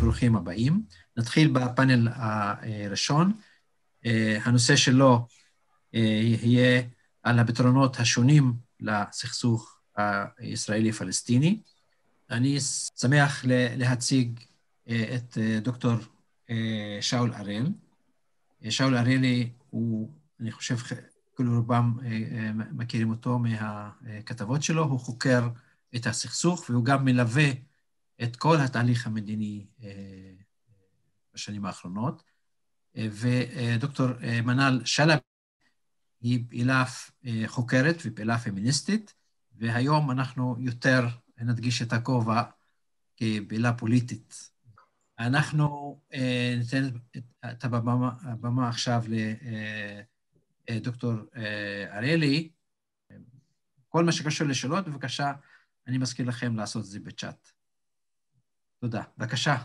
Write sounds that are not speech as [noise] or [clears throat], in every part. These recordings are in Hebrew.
ברוכים הבאים. נתחיל בפאנל הראשון. אה, אה, הנושא שלו יהיה על הפתרונות השונים לסכסוך הישראלי-פלסטיני. אני שמח להציג אה, את אה, דוקטור אה, שאול אראל. שאול אראלי הוא, אני חושב, כאילו רובם מכירים אותו מהכתבות שלו, הוא חוקר את הסכסוך והוא גם מלווה את כל התהליך המדיני בשנים האחרונות. ודוקטור מנאל שלב, היא פעילה אה, חוקרת ופעילה פמיניסטית, והיום אנחנו יותר נדגיש את הכובע כפעילה פוליטית. אנחנו אה, ניתן את הבמה, עכשיו לדוקטור אה, אריאלי. כל מה שקשור לשאלות, בבקשה, אני מזכיר לכם לעשות את זה בצ'אט. תודה. בבקשה.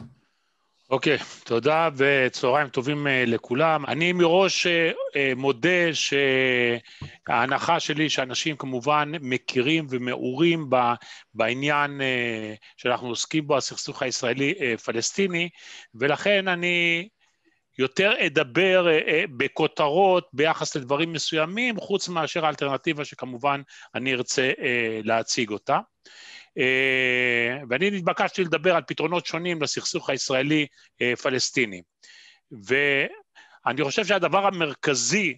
אוקיי, okay, תודה וצהריים טובים אה, לכולם. אני מראש אה, אה, מודה שההנחה שלי שאנשים כמובן מכירים ומעורים בעניין שאנחנו עוסקים בו, הסכסוך הישראלי-פלסטיני, ולכן אני יותר אדבר בכותרות ביחס לדברים מסוימים, חוץ מאשר האלטרנטיבה שכמובן אני ארצה להציג אותה. אה, ואני נתבקשתי לדבר על פתרונות שונים לסכסוך הישראלי-פלסטיני. אה, ואני חושב שהדבר המרכזי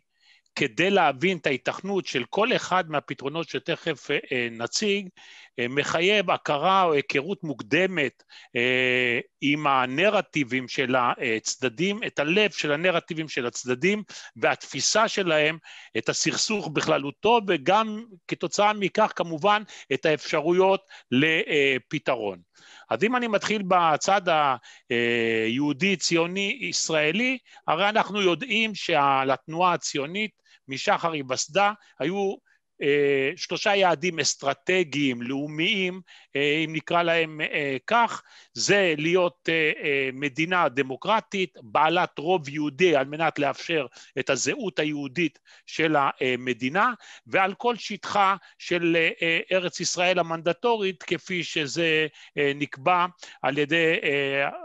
כדי להבין את ההיתכנות של כל אחד מהפתרונות שתכף אה, נציג, אה, מחייב הכרה או היכרות מוקדמת אה, עם הנרטיבים של הצדדים, את הלב של הנרטיבים של הצדדים והתפיסה שלהם את הסכסוך בכללותו וגם כתוצאה מכך כמובן את האפשרויות לפתרון. אז אם אני מתחיל בצד היהודי-ציוני-ישראלי, הרי אנחנו יודעים שלתנועה הציונית משחר היווסדה היו אה, שלושה יעדים אסטרטגיים, לאומיים, אה, אם נקרא להם אה, כך, זה להיות מדינה דמוקרטית, בעלת רוב יהודי על מנת לאפשר את הזהות היהודית של המדינה, ועל כל שטחה של ארץ ישראל המנדטורית, כפי שזה נקבע על ידי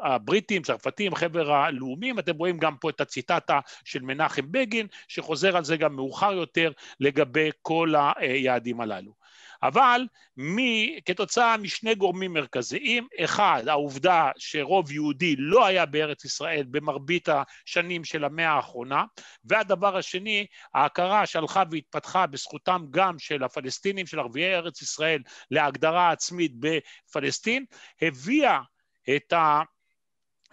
הבריטים, צרפתים, חבר הלאומים. אתם רואים גם פה את הציטטה של מנחם בגין, שחוזר על זה גם מאוחר יותר לגבי כל ה... היעדים הללו. אבל מ, כתוצאה משני גורמים מרכזיים, אחד, העובדה שרוב יהודי לא היה בארץ ישראל במרבית השנים של המאה האחרונה, והדבר השני, ההכרה שהלכה והתפתחה בזכותם גם של הפלסטינים, של ערביי ארץ ישראל, להגדרה עצמית בפלסטין, הביאה את ה...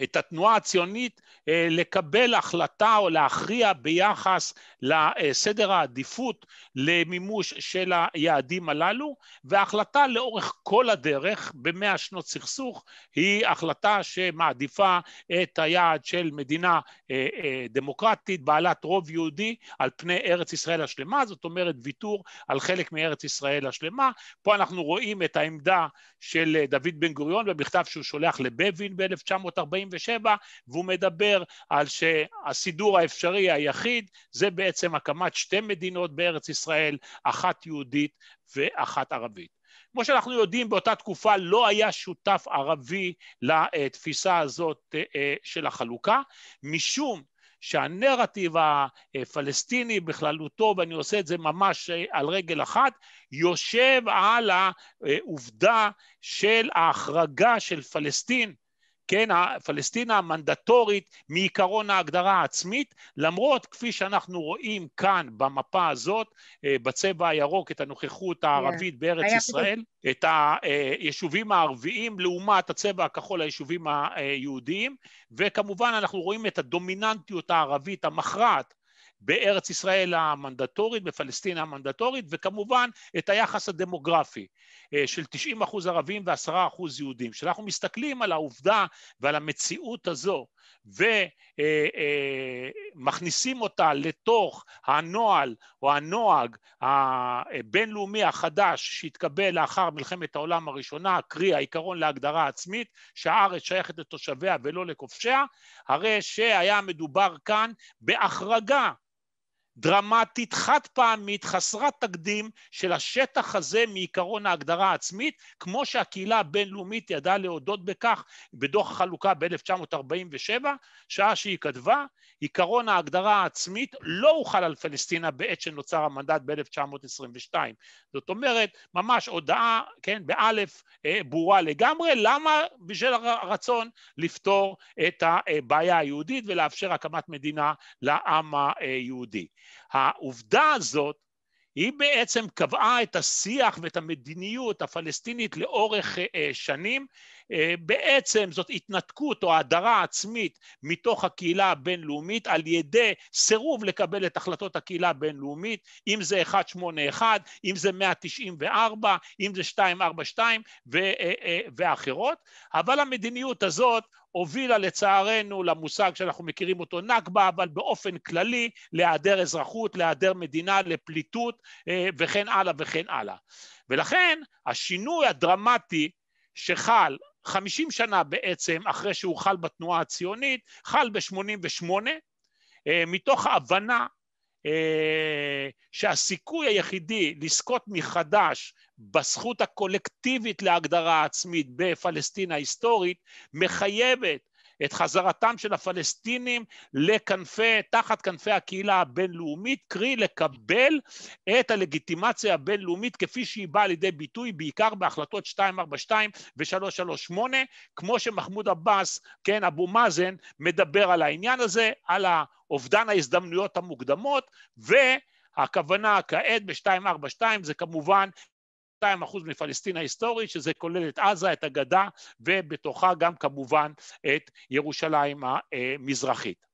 את התנועה הציונית אה, לקבל החלטה או להכריע ביחס לסדר העדיפות למימוש של היעדים הללו וההחלטה לאורך כל הדרך במאה שנות סכסוך היא החלטה שמעדיפה את היעד של מדינה אה, אה, דמוקרטית בעלת רוב יהודי על פני ארץ ישראל השלמה זאת אומרת ויתור על חלק מארץ ישראל השלמה פה אנחנו רואים את העמדה של דוד בן גוריון במכתב שהוא שולח לבבין ב-1940 47, והוא מדבר על שהסידור האפשרי היחיד זה בעצם הקמת שתי מדינות בארץ ישראל, אחת יהודית ואחת ערבית. כמו שאנחנו יודעים, באותה תקופה לא היה שותף ערבי לתפיסה הזאת אה, אה, של החלוקה, משום שהנרטיב הפלסטיני בכללותו, ואני עושה את זה ממש אה, על רגל אחת, יושב על העובדה של ההחרגה של פלסטין כן, פלסטינה המנדטורית מעיקרון ההגדרה העצמית, למרות כפי שאנחנו רואים כאן במפה הזאת, אה, בצבע הירוק את הנוכחות כן. הערבית yeah. בארץ ישראל, פשוט. את היישובים אה, הערביים לעומת הצבע הכחול ליישובים היהודיים, אה, וכמובן אנחנו רואים את הדומיננטיות הערבית המכרעת בארץ ישראל המנדטורית, בפלסטינה המנדטורית, וכמובן את היחס הדמוגרפי אה, של 90 ערבים ו-10 יהודים. כשאנחנו מסתכלים על העובדה ועל המציאות הזו ומכניסים אותה לתוך הנוהל או הנוהג הבינלאומי החדש שהתקבל לאחר מלחמת העולם הראשונה, קרי העיקרון להגדרה עצמית, שהארץ שייכת לתושביה ולא לכובשיה, הרי שהיה מדובר כאן בהחרגה דרמטית, חד פעמית, חסרת תקדים של השטח הזה מעיקרון ההגדרה העצמית, כמו שהקהילה הבינלאומית ידעה להודות בכך בדוח החלוקה ב-1947, שעה שהיא כתבה, עיקרון ההגדרה העצמית לא הוחל על פלסטינה בעת שנוצר המנדט ב-1922. זאת אומרת, ממש הודעה, כן, באלף אה, ברורה לגמרי, למה? בשל הרצון לפתור את אה, הבעיה היהודית ולאפשר הקמת מדינה לעם אה, היהודי. העובדה הזאת היא בעצם קבעה את השיח ואת המדיניות הפלסטינית לאורך אה, שנים אה, בעצם זאת התנתקות או הדרה עצמית מתוך הקהילה הבינלאומית על ידי סירוב לקבל את החלטות הקהילה הבינלאומית, אם זה 181, אם זה 194, אם זה 242 אה, אה, ואחרות, אבל המדיניות הזאת הובילה לצערנו למושג שאנחנו מכירים אותו נכבה, אבל באופן כללי להיעדר אזרחות, להיעדר מדינה, לפליטות וכן הלאה וכן הלאה. ולכן השינוי הדרמטי שחל 50 שנה בעצם אחרי שהוא חל בתנועה הציונית, חל ב-88, אה, מתוך ההבנה אה, שהסיכוי היחידי לזכות מחדש בזכות הקולקטיבית להגדרה עצמית בפלסטין ההיסטורית מחייבת את חזרתם של הפלסטינים לכנפי, תחת כנפי הקהילה הבינלאומית, קרי לקבל את הלגיטימציה הבינלאומית כפי שהיא באה לידי ביטוי בעיקר בהחלטות 242 ו-338, כמו שמחמוד עבאס, כן, אבו מאזן, מדבר על העניין הזה, על אובדן ההזדמנויות המוקדמות, ו... הכוונה כעת ב-242 זה כמובן 200 אחוז מפלסטין ההיסטורית, שזה כולל את עזה, את הגדה, ובתוכה גם כמובן את ירושלים המזרחית.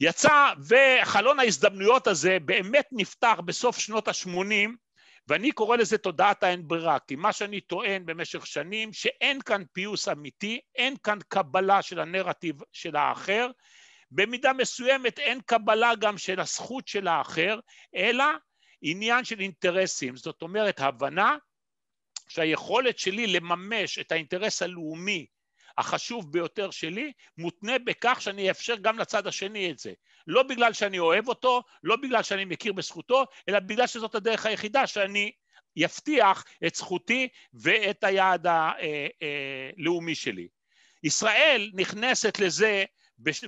יצא וחלון ההזדמנויות הזה באמת נפתח בסוף שנות ה-80 ואני קורא לזה תודעת האין ברירה, כי מה שאני טוען במשך שנים, שאין כאן פיוס אמיתי, אין כאן קבלה של הנרטיב של האחר, במידה מסוימת אין קבלה גם של הזכות של האחר, אלא עניין של אינטרסים, זאת אומרת הבנה שהיכולת שלי לממש את האינטרס הלאומי החשוב ביותר שלי מותנה בכך שאני אאפשר גם לצד השני את זה. לא בגלל שאני אוהב אותו, לא בגלל שאני מכיר בזכותו, אלא בגלל שזאת הדרך היחידה שאני יבטיח את זכותי ואת היעד הלאומי אה, אה, שלי. ישראל נכנסת לזה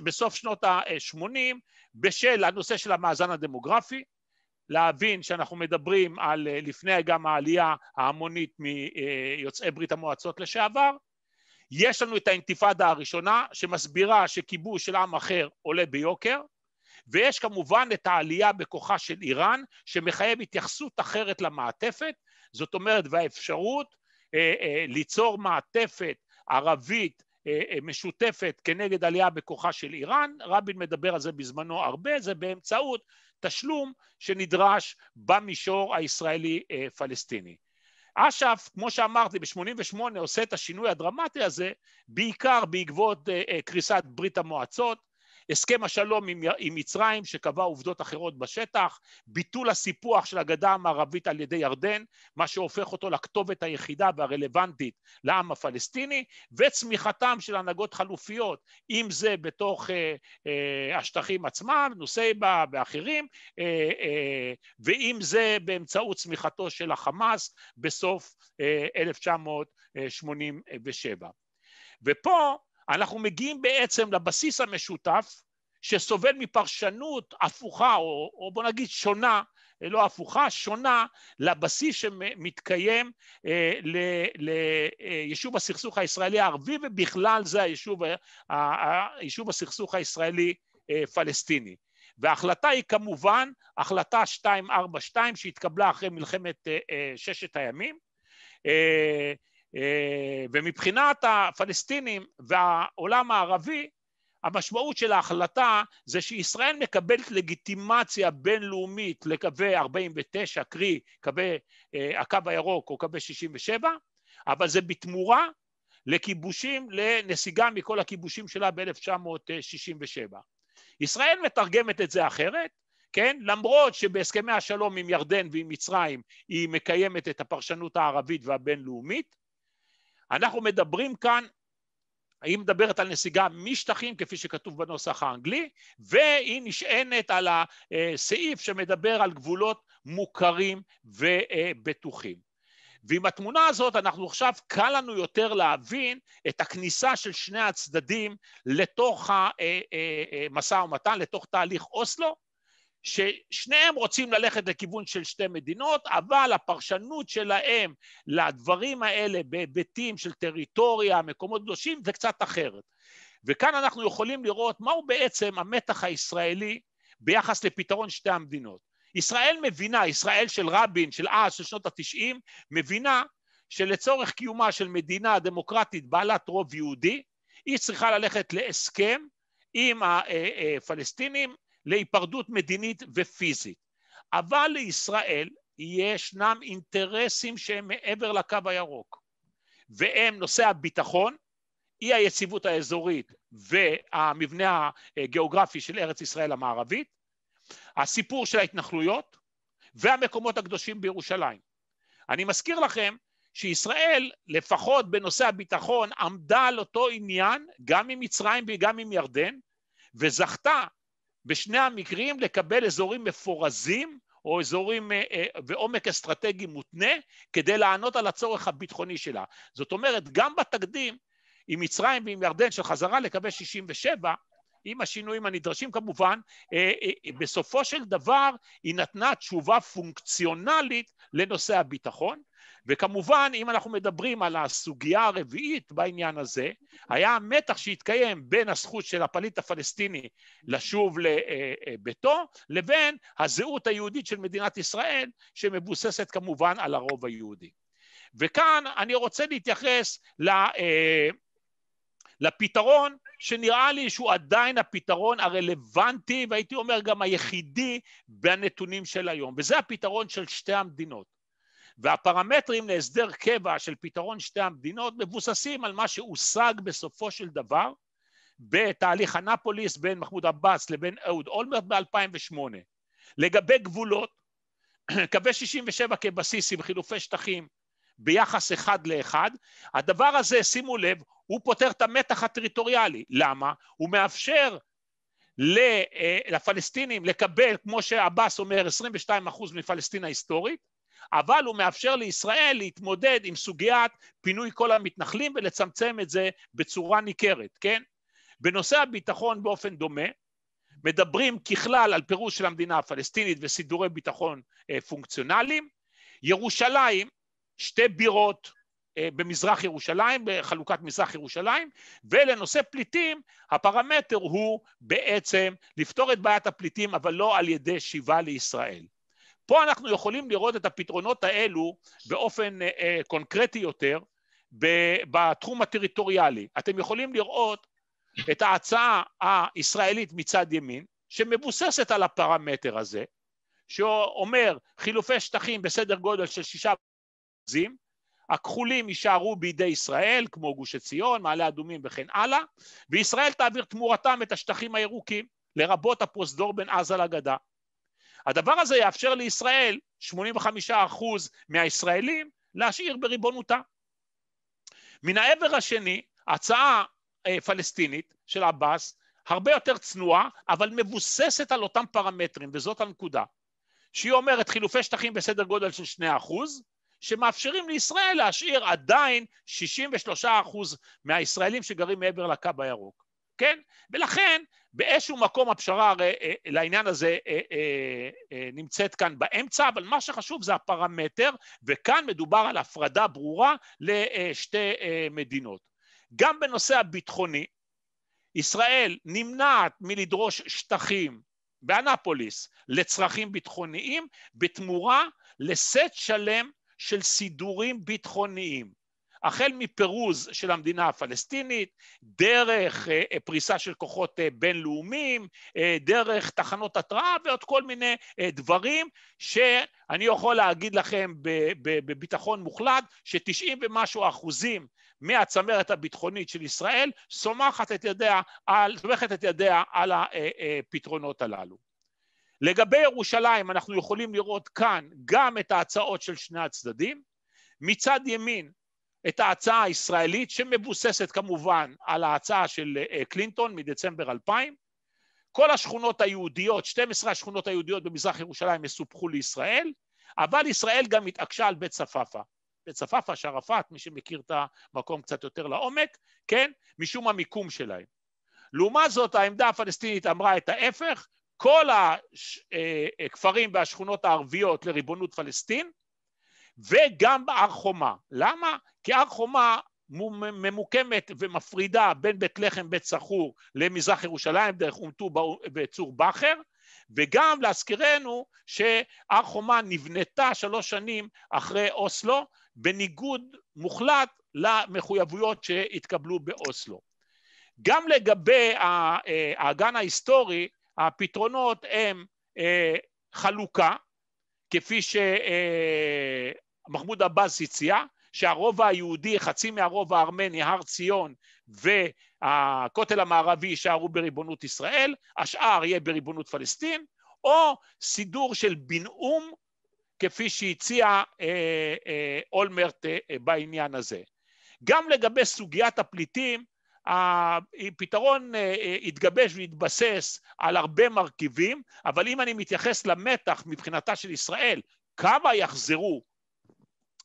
בסוף שנות ה-80 בשל הנושא של המאזן הדמוגרפי, להבין שאנחנו מדברים על אה, לפני גם העלייה ההמונית מיוצאי ברית המועצות לשעבר, יש לנו את האינתיפאדה הראשונה שמסבירה שכיבוש של עם אחר עולה ביוקר, ויש כמובן את העלייה בכוחה של איראן שמחייב התייחסות אחרת למעטפת, זאת אומרת והאפשרות אה, אה, ליצור מעטפת ערבית אה, אה, משותפת כנגד עלייה בכוחה של איראן, רבין מדבר על זה בזמנו הרבה, זה באמצעות תשלום שנדרש במישור הישראלי-פלסטיני. אה, אש"ף, כמו שאמרתי, ב-88 עושה את השינוי הדרמטי הזה, בעיקר בעקבות אה, אה, קריסת ברית המועצות, הסכם השלום עם, עם מצרים שקבע עובדות אחרות בשטח, ביטול הסיפוח של הגדה המערבית על ידי ירדן, מה שהופך אותו לכתובת היחידה והרלוונטית לעם הפלסטיני, וצמיחתם של הנהגות חלופיות, אם זה בתוך אה, אה, השטחים עצמם, נוסייבה ואחרים, אה, אה, ואם זה באמצעות צמיחתו של החמאס בסוף אה, 1987. ופה אנחנו מגיעים בעצם לבסיס המשותף שסובל מפרשנות הפוכה, או, או בוא נגיד שונה, לא הפוכה, שונה לבסיס שמתקיים אה, ליישוב אה, הסכסוך הישראלי הערבי, ובכלל זה היישוב, היישוב הסכסוך הישראלי אה, פלסטיני. וההחלטה היא כמובן החלטה 242 שהתקבלה אחרי מלחמת אה, אה, ששת הימים, אה, אה, ומבחינת הפלסטינים והעולם הערבי, המשמעות של ההחלטה זה שישראל מקבלת לגיטימציה בינלאומית לקווי 49, קרי קווי אה, הקו הירוק או קווי 67, אבל זה בתמורה לכיבושים, לנסיגה מכל הכיבושים שלה ב-1967. ישראל מתרגמת את זה אחרת, כן? למרות שבהסכמי השלום עם ירדן ועם מצרים היא מקיימת את הפרשנות הערבית והבינלאומית, אנחנו מדברים כאן היא מדברת על נסיגה משטחים כפי שכתוב בנוסח האנגלי והיא נשענת על הסעיף שמדבר על גבולות מוכרים ובטוחים. ועם התמונה הזאת אנחנו עכשיו קל לנו יותר להבין את הכניסה של שני הצדדים לתוך המשא אה, אה, אה, ומתן, לתוך תהליך אוסלו ששניהם רוצים ללכת לכיוון של שתי מדינות, אבל הפרשנות שלהם לדברים האלה בהיבטים של טריטוריה, מקומות קדושים, זה קצת אחרת. וכאן אנחנו יכולים לראות מהו בעצם המתח הישראלי ביחס לפתרון שתי המדינות. ישראל מבינה, ישראל של רבין, של אז, של שנות התשעים, מבינה שלצורך קיומה של מדינה דמוקרטית בעלת רוב יהודי, היא צריכה ללכת להסכם עם הפלסטינים אה, אה, להיפרדות מדינית ופיזית. אבל לישראל ישנם אינטרסים שהם מעבר לקו הירוק, והם נושא הביטחון, אי היציבות האזורית והמבנה הגיאוגרפי של ארץ ישראל המערבית, הסיפור של ההתנחלויות והמקומות הקדושים בירושלים. אני מזכיר לכם שישראל, לפחות בנושא הביטחון, עמדה על אותו עניין גם עם מצרים וגם עם ירדן, וזכתה בשני המקרים לקבל אזורים מפורזים או אזורים אה, אה, ועומק אסטרטגי מותנה כדי לענות על הצורך הביטחוני שלה. זאת אומרת, גם בתקדים עם מצרים ועם ירדן של חזרה לקווי 67' עם השינויים הנדרשים כמובן, אה, אה, אה, בסופו של דבר היא נתנה תשובה פונקציונלית לנושא הביטחון, וכמובן אם אנחנו מדברים על הסוגיה הרביעית בעניין הזה, היה המתח שהתקיים בין הזכות של הפליט הפלסטיני לשוב לביתו לבין הזהות היהודית של מדינת ישראל שמבוססת כמובן על הרוב היהודי. וכאן אני רוצה להתייחס ל... לפתרון שנראה לי שהוא עדיין הפתרון הרלוונטי, והייתי אומר גם היחידי בנתונים של היום, וזה הפתרון של שתי המדינות. והפרמטרים להסדר קבע של פתרון שתי המדינות מבוססים על מה שהושג בסופו של דבר בתהליך אנפוליס בין מחמוד עבאס לבין אהוד אולמרט ב-2008. לגבי גבולות, [clears throat] קווי 67 כבסיס עם חילופי שטחים ביחס אחד לאחד, הדבר הזה, שימו לב, הוא פותר את המתח הטריטוריאלי. למה? הוא מאפשר אה, לפלסטינים לקבל, כמו שעבאס אומר, 22% מפלסטין ההיסטורית, אבל הוא מאפשר לישראל להתמודד עם סוגיית פינוי כל המתנחלים ולצמצם את זה בצורה ניכרת, כן? בנושא הביטחון באופן דומה, מדברים ככלל על פירוש של המדינה הפלסטינית וסידורי ביטחון אה, פונקציונליים. ירושלים, שתי בירות אה, במזרח ירושלים, בחלוקת מזרח ירושלים, ולנושא פליטים הפרמטר הוא בעצם לפתור את בעיית הפליטים אבל לא על ידי שיבה לישראל. פה אנחנו יכולים לראות את הפתרונות האלו באופן אה, אה, קונקרטי יותר בתחום הטריטוריאלי. אתם יכולים לראות את ההצעה הישראלית מצד ימין שמבוססת על הפרמטר הזה, שאומר חילופי שטחים בסדר גודל של שישה הכחולים יישארו בידי ישראל, כמו גוש עציון, מעלה אדומים וכן הלאה, וישראל תעביר תמורתם את השטחים הירוקים, לרבות הפרוזדור בין עזה לגדה. הדבר הזה יאפשר לישראל, 85% מהישראלים, להשאיר בריבונותה. מן העבר השני, הצעה אה, פלסטינית של עבאס, הרבה יותר צנועה, אבל מבוססת על אותם פרמטרים, וזאת הנקודה, שהיא אומרת חילופי שטחים בסדר גודל של 2 אחוז, שמאפשרים לישראל להשאיר עדיין 63% מהישראלים שגרים מעבר לקו הירוק, כן? ולכן באיזשהו מקום הפשרה הרי אה, אה, לעניין הזה אה, נמצאת כאן באמצע, אבל מה שחשוב זה הפרמטר, וכאן מדובר על הפרדה ברורה לשתי מדינות. גם בנושא הביטחוני, ישראל נמנעת מלדרוש שטחים באנפוליס לצרכים ביטחוניים בתמורה לסט שלם של סידורים ביטחוניים, החל מפירוז של המדינה הפלסטינית, דרך אה, אה, פריסה של כוחות אה, בינלאומיים, אה, דרך תחנות התרעה ועוד כל מיני אה, דברים שאני יכול להגיד לכם בביטחון מוחלט ש-90 ומשהו אחוזים מהצמרת הביטחונית של ישראל סומכת את ידיה על, את ידיה על הפתרונות אה, אה, הללו. לגבי ירושלים אנחנו יכולים לראות כאן גם את ההצעות של שני הצדדים, מצד ימין את ההצעה הישראלית שמבוססת כמובן על ההצעה של אה, קלינטון מדצמבר 2000, כל השכונות היהודיות, 12 השכונות היהודיות במזרח ירושלים יסופחו לישראל, אבל ישראל גם התעקשה על בית צפאפא. בית צפאפא, שערפאת, מי שמכיר את המקום קצת יותר לעומק, כן? משום המיקום שלהם. לעומת זאת העמדה הפלסטינית אמרה את ההפך, כל הכפרים אה, אה, והשכונות הערביות לריבונות פלסטין, וגם בהר חומה. למה? כי הר חומה ממוקמת ומפרידה בין בית לחם, בית סחור, למזרח ירושלים, דרך אום טובא בכר, וגם להזכירנו שהר חומה נבנתה שלוש שנים אחרי אוסלו, בניגוד מוחלט למחויבויות שהתקבלו באוסלו. גם לגבי אה, האגן ההיסטורי, הפתרונות הם אה, חלוקה, כפי שמחמוד אה, עבאס הציע, שהרובע היהודי, חצי מהרובע הארמני, הר ציון והכותל המערבי יישארו בריבונות ישראל, השאר יהיה בריבונות פלסטין, או סידור של בנאום כפי שהציע אה, אולמרט בעניין הזה. גם לגבי סוגיית הפליטים, הפתרון התגבש אה, אה, והתבסס על הרבה מרכיבים, אבל אם אני מתייחס למתח מבחינתה של ישראל, כמה יחזרו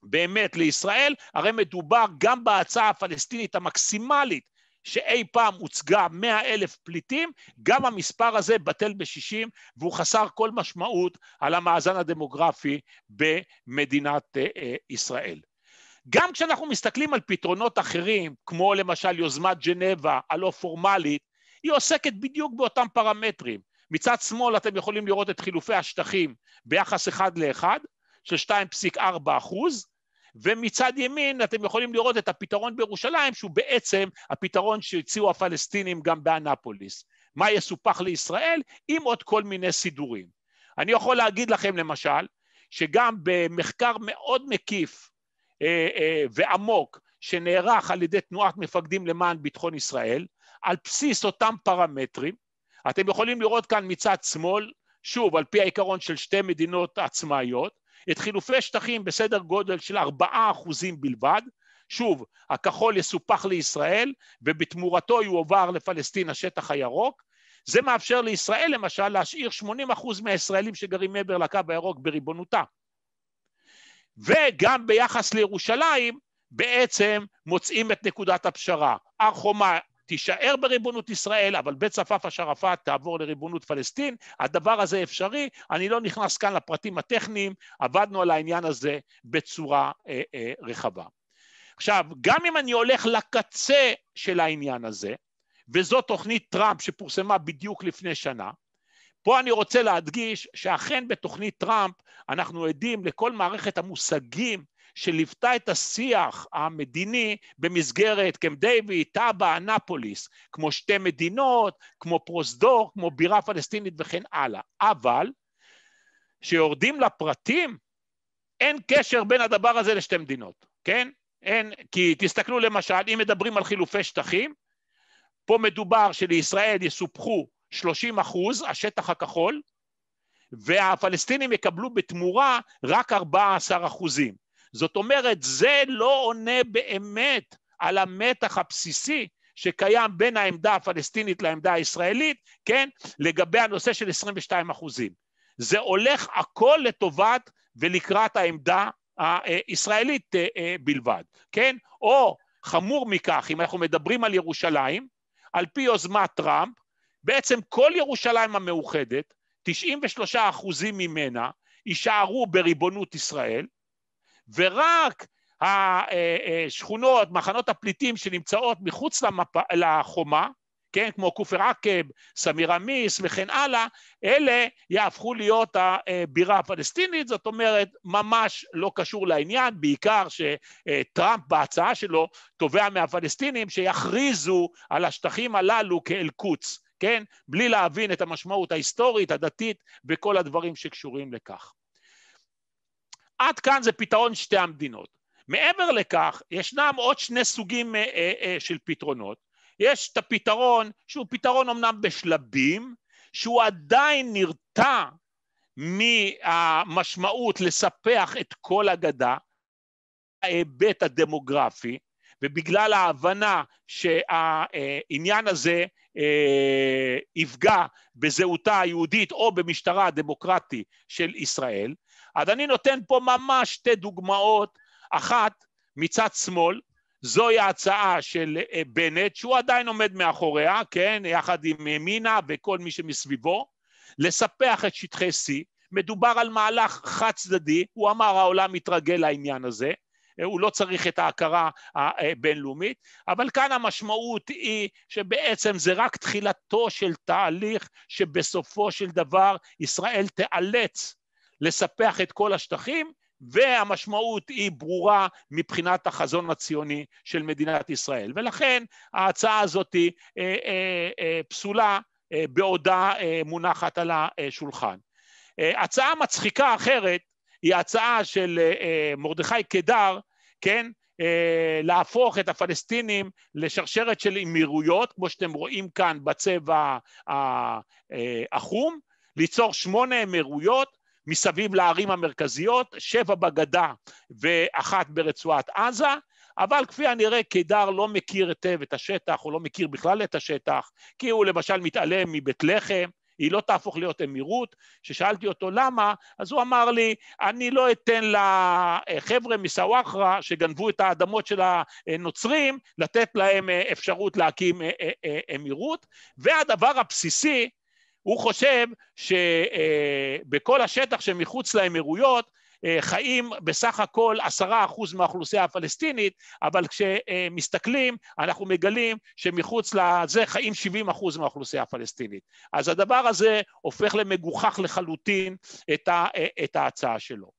באמת לישראל, הרי מדובר גם בהצעה הפלסטינית המקסימלית שאי פעם הוצגה מאה אלף פליטים, גם המספר הזה בטל בשישים והוא חסר כל משמעות על המאזן הדמוגרפי במדינת אה, ישראל. גם כשאנחנו מסתכלים על פתרונות אחרים, כמו למשל יוזמת ג'נבה הלא פורמלית, היא עוסקת בדיוק באותם פרמטרים. מצד שמאל אתם יכולים לראות את חילופי השטחים ביחס אחד לאחד, של 2.4 אחוז, ומצד ימין אתם יכולים לראות את הפתרון בירושלים, שהוא בעצם הפתרון שהציעו הפלסטינים גם באנפוליס. מה יסופח לישראל? עם עוד כל מיני סידורים. אני יכול להגיד לכם למשל, שגם במחקר מאוד מקיף אה, אה, ועמוק שנערך על ידי תנועת מפקדים למען ביטחון ישראל, על בסיס אותם פרמטרים. אתם יכולים לראות כאן מצד שמאל, שוב, על פי העיקרון של שתי מדינות עצמאיות, את חילופי שטחים בסדר גודל של 4% בלבד, שוב, הכחול יסופח לישראל ובתמורתו יועבר לפלסטין השטח הירוק. זה מאפשר לישראל למשל להשאיר 80% מהישראלים שגרים מעבר לקו הירוק בריבונותה. וגם ביחס לירושלים בעצם מוצאים את נקודת הפשרה. הר חומה תישאר בריבונות ישראל, אבל בית צפאפא שרפאת תעבור לריבונות פלסטין. הדבר הזה אפשרי, אני לא נכנס כאן לפרטים הטכניים, עבדנו על העניין הזה בצורה אה, אה, רחבה. עכשיו, גם אם אני הולך לקצה של העניין הזה, וזו תוכנית טראמפ שפורסמה בדיוק לפני שנה, פה אני רוצה להדגיש שאכן בתוכנית טראמפ אנחנו עדים לכל מערכת המושגים שליוותה את השיח המדיני במסגרת קמפ דיוויד, טאבה, אנפוליס, כמו שתי מדינות, כמו פרוזדור, כמו בירה פלסטינית וכן הלאה. אבל כשיורדים לפרטים, אין קשר בין הדבר הזה לשתי מדינות, כן? אין, כי תסתכלו למשל, אם מדברים על חילופי שטחים, פה מדובר שלישראל יסופחו 30 אחוז, השטח הכחול, והפלסטינים יקבלו בתמורה רק 14 אחוזים. זאת אומרת, זה לא עונה באמת על המתח הבסיסי שקיים בין העמדה הפלסטינית לעמדה הישראלית, כן, לגבי הנושא של 22 אחוזים. זה הולך הכל לטובת ולקראת העמדה הישראלית אה, אה, בלבד, כן? או חמור מכך, אם אנחנו מדברים על ירושלים, על פי יוזמת טראמפ, בעצם כל ירושלים המאוחדת 93 אחוזים ממנה יישארו בריבונות ישראל, ורק השכונות, מחנות הפליטים שנמצאות מחוץ למפה, לחומה, כן, כמו כופר עקב, סמיר עמיס וכן הלאה, אלה יהפכו להיות הבירה הפלסטינית, זאת אומרת, ממש לא קשור לעניין, בעיקר שטראמפ בהצעה שלו תובע מהפלסטינים שיכריזו על השטחים הללו כאל קוץ. כן? בלי להבין את המשמעות ההיסטורית, הדתית וכל הדברים שקשורים לכך. עד כאן זה פתרון שתי המדינות. מעבר לכך, ישנם עוד שני סוגים אה, אה, אה, של פתרונות. יש את הפתרון, שהוא פתרון אמנם בשלבים, שהוא עדיין נרתע מהמשמעות לספח את כל הגדה, ההיבט הדמוגרפי, ובגלל ההבנה שהעניין הזה אה, יפגע בזהותה היהודית או במשטרה הדמוקרטי של ישראל. אז אני נותן פה ממש שתי דוגמאות, אחת מצד שמאל, זוהי ההצעה של אה, בנט, שהוא עדיין עומד מאחוריה, כן, יחד עם אה, מינה וכל מי שמסביבו, לספח את שטחי C. מדובר על מהלך חד צדדי, הוא אמר העולם מתרגל לעניין הזה, הוא לא צריך את ההכרה הבינלאומית, אבל כאן המשמעות היא שבעצם זה רק תחילתו של תהליך שבסופו של דבר ישראל תיאלץ לספח את כל השטחים והמשמעות היא ברורה מבחינת החזון הציוני של מדינת ישראל. ולכן ההצעה הזאת היא, אה, אה, אה, פסולה אה, בעודה אה, מונחת על השולחן. אה, הצעה מצחיקה אחרת היא ההצעה של אה, אה, מרדכי קדר, כן? אה, להפוך את הפלסטינים לשרשרת של אמירויות, כמו שאתם רואים כאן בצבע החום, ליצור שמונה אמירויות מסביב לערים המרכזיות, שבע בגדה ואחת ברצועת עזה, אבל כפי הנראה קידר לא מכיר היטב את השטח, הוא לא מכיר בכלל את השטח, כי הוא למשל מתעלם מבית לחם, היא לא תהפוך להיות אמירות. כששאלתי אותו למה, אז הוא אמר לי, אני לא אתן לחבר'ה מסוואחרה, שגנבו את האדמות של הנוצרים, לתת להם אה, אפשרות להקים אה, אה, אמירות. והדבר הבסיסי, הוא חושב שבכל השטח שמחוץ לאמירויות, אה, חיים בסך הכל עשרה אחוז מהאוכלוסייה הפלסטינית, אבל כשמסתכלים אנחנו מגלים שמחוץ לזה חיים שבעים אחוז מהאוכלוסייה הפלסטינית. אז הדבר הזה הופך למגוחך לחלוטין את, ה, אה, את ההצעה שלו.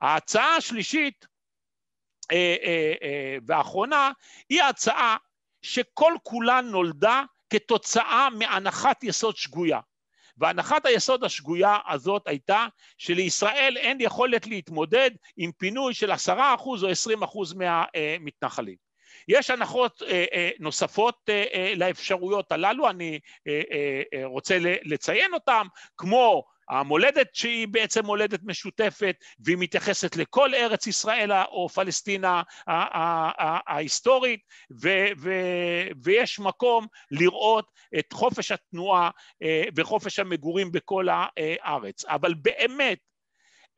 ההצעה השלישית אה, והאחרונה היא ההצעה שכל כולה נולדה כתוצאה מהנחת יסוד שגויה. והנחת היסוד השגויה הזאת הייתה שלישראל אין יכולת להתמודד עם פינוי של עשרה אחוז או עשרים אחוז מהמתנחלים. יש הנחות אה, אה, נוספות אה, לאפשרויות הללו, אני רוצה לציין אותן, כמו המולדת שהיא בעצם מולדת משותפת והיא מתייחסת לכל ארץ ישראל או פלסטינה ההיסטורית ו- ו- ויש מקום לראות את חופש התנועה אה, וחופש המגורים בכל אה, הארץ אבל באמת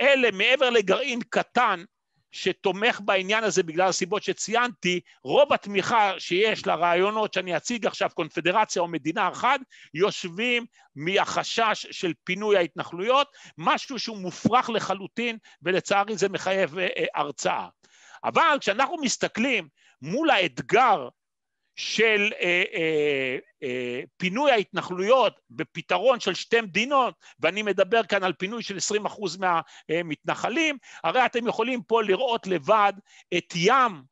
אלה מעבר לגרעין קטן שתומך בעניין הזה בגלל הסיבות שציינתי, רוב התמיכה שיש לרעיונות שאני אציג עכשיו, קונפדרציה או מדינה אחת, יושבים מהחשש של פינוי ההתנחלויות, משהו שהוא מופרך לחלוטין ולצערי זה מחייב אה, אה, הרצאה. אבל כשאנחנו מסתכלים מול האתגר של אה, אה, אה, פינוי ההתנחלויות בפתרון של שתי מדינות, ואני מדבר כאן על פינוי של 20% מהמתנחלים, הרי אתם יכולים פה לראות לבד את ים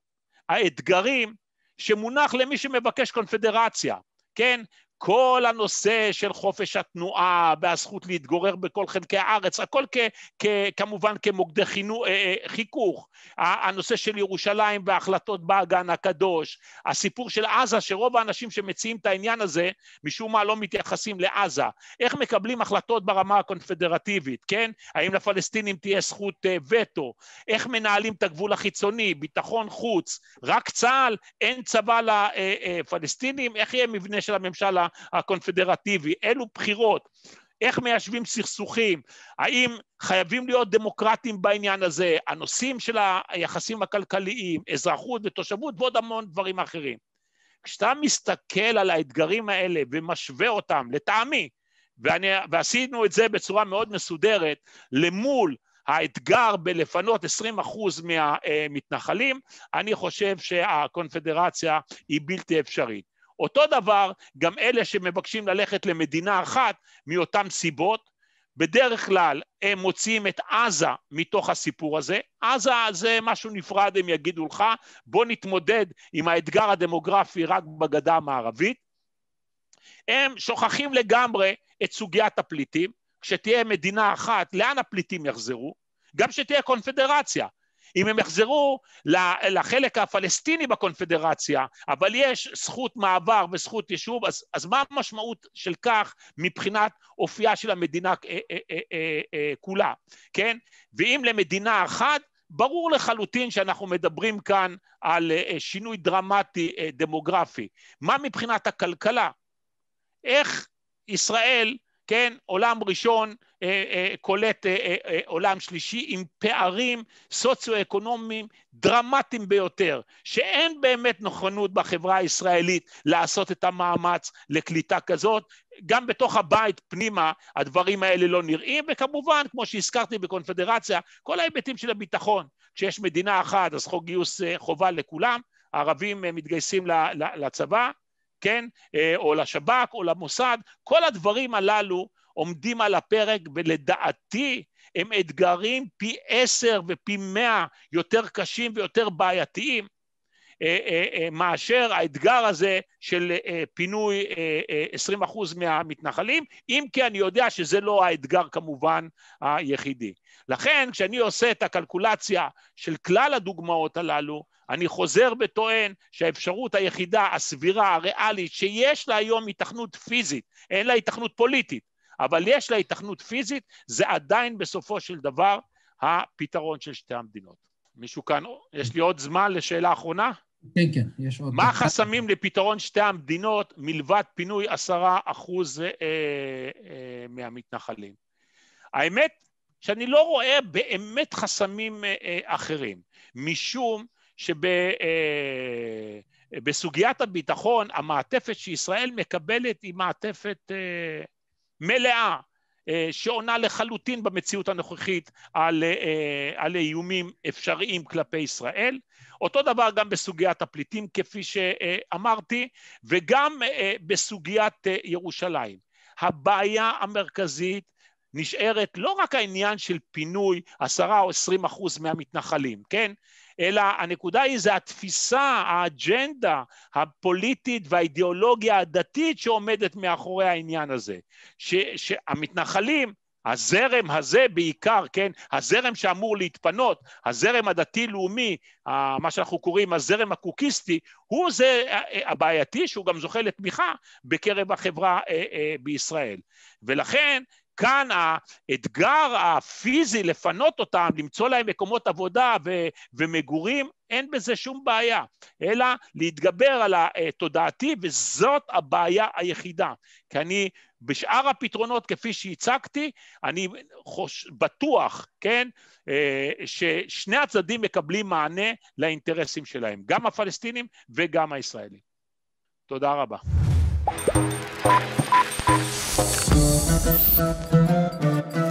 האתגרים שמונח למי שמבקש קונפדרציה, כן? כל הנושא של חופש התנועה והזכות להתגורר בכל חלקי הארץ, הכל כ, כ, כמובן כמוקדי חינו, אה, אה, חיכוך, הנושא של ירושלים והחלטות באגן הקדוש, הסיפור של עזה, שרוב האנשים שמציעים את העניין הזה, משום מה לא מתייחסים לעזה. איך מקבלים החלטות ברמה הקונפדרטיבית, כן? האם לפלסטינים תהיה זכות אה, וטו? איך מנהלים את הגבול החיצוני, ביטחון חוץ? רק צה"ל? אין צבא לפלסטינים? איך יהיה מבנה של הממשל הקונפדרטיבי, אילו בחירות, איך מיישבים סכסוכים, האם חייבים להיות דמוקרטים בעניין הזה, הנושאים של היחסים הכלכליים, אזרחות ותושבות ועוד המון דברים אחרים. כשאתה מסתכל על האתגרים האלה ומשווה אותם, לטעמי, ואני, ועשינו את זה בצורה מאוד מסודרת, למול האתגר בלפנות 20% מהמתנחלים, אה, אני חושב שהקונפדרציה היא בלתי אפשרית. אותו דבר גם אלה שמבקשים ללכת למדינה אחת מאותן סיבות, בדרך כלל הם מוציאים את עזה מתוך הסיפור הזה. עזה זה משהו נפרד, הם יגידו לך, בוא נתמודד עם האתגר הדמוגרפי רק בגדה המערבית. הם שוכחים לגמרי את סוגיית הפליטים, כשתהיה מדינה אחת, לאן הפליטים יחזרו? גם כשתהיה קונפדרציה, אם הם יחזרו לחלק הפלסטיני בקונפדרציה, אבל יש זכות מעבר וזכות יישוב, אז, אז מה המשמעות של כך מבחינת אופייה של המדינה אה, אה, אה, כולה, כן? ואם למדינה אחת, ברור לחלוטין שאנחנו מדברים כאן על שינוי דרמטי דמוגרפי. מה מבחינת הכלכלה? איך ישראל, כן, עולם ראשון אה, אה, קולט אה, עולם שלישי עם פערים סוציו-אקונומיים דרמטיים ביותר, שאין באמת נכונות בחברה הישראלית לעשות את המאמץ לקליטה כזאת. גם בתוך הבית פנימה הדברים האלה לא נראים, וכמובן, כמו שהזכרתי בקונפדרציה, כל ההיבטים של הביטחון. כשיש מדינה אחת אז חוק גיוס חובה לכולם, הערבים מתגייסים לצבא, כן, או לשב"כ או למוסד, כל הדברים הללו עומדים על הפרק, ולדעתי הם אתגרים פי עשר ופי מאה יותר קשים ויותר בעייתיים אה, אה, אה, מאשר האתגר הזה של פינוי 20% מהמתנחלים, אם כי אני יודע שזה לא האתגר כמובן היחידי. לכן כשאני עושה את הקלקולציה של כלל הדוגמאות הללו, אני חוזר וטוען שהאפשרות היחידה הסבירה, הריאלית, שיש לה היום היתכנות פיזית, אין לה היתכנות פוליטית, אבל יש לה התכנות פיזית, זה עדיין בסופו של דבר הפתרון של שתי המדינות. מישהו כאן, יש לי עוד זמן לשאלה אחרונה? כן, כן, יש עוד... מה החסמים לפתרון שתי המדינות מלבד פינוי עשרה אחוז אה, אה, מהמתנחלים? האמת שאני לא רואה באמת חסמים אה, אה אחרים, משום שבסוגיית אה, הביטחון המעטפת שישראל מקבלת היא מעטפת אה, מלאה אה, שעונה לחלוטין במציאות הנוכחית על, אה, על איומים אפשריים כלפי ישראל. אותו דבר גם בסוגיית הפליטים, כפי שאמרתי, וגם אה, בסוגיית ירושלים. הבעיה המרכזית נשארת לא רק העניין של פינוי עשרה או עשרים אחוז מהמתנחלים, כן? אלא הנקודה היא זה התפיסה, האג'נדה הפוליטית והאידיאולוגיה הדתית שעומדת מאחורי העניין הזה. ש, שהמתנחלים, הזרם הזה בעיקר, כן, הזרם שאמור להתפנות, הזרם הדתי-לאומי, מה שאנחנו קוראים הזרם הקוקיסטי, הוא זה הבעייתי שהוא גם זוכה לתמיכה בקרב החברה אה, אה, בישראל. ולכן כאן האתגר הפיזי לפנות אותם, למצוא להם מקומות עבודה ו- ומגורים, אין בזה שום בעיה, אלא להתגבר על התודעתי, וזאת הבעיה היחידה. כי אני, בשאר הפתרונות, כפי שהצגתי, אני חוש... בטוח, כן, אה, ששני הצדדים מקבלים מענה לאינטרסים שלהם, גם הפלסטינים וגם הישראלים. תודה רבה. Müzik